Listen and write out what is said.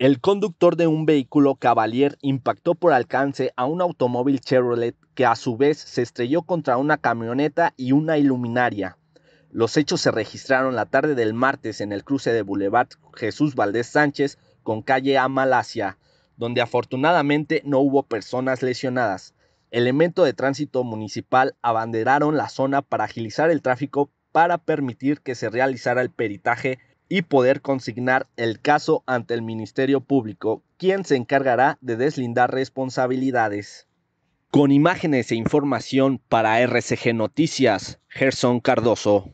El conductor de un vehículo Cavalier impactó por alcance a un automóvil Chevrolet que a su vez se estrelló contra una camioneta y una iluminaria. Los hechos se registraron la tarde del martes en el cruce de Boulevard Jesús Valdés Sánchez con calle A Malasia, donde afortunadamente no hubo personas lesionadas. Elemento de tránsito municipal abanderaron la zona para agilizar el tráfico para permitir que se realizara el peritaje y poder consignar el caso ante el Ministerio Público, quien se encargará de deslindar responsabilidades. Con imágenes e información para RCG Noticias, Gerson Cardoso.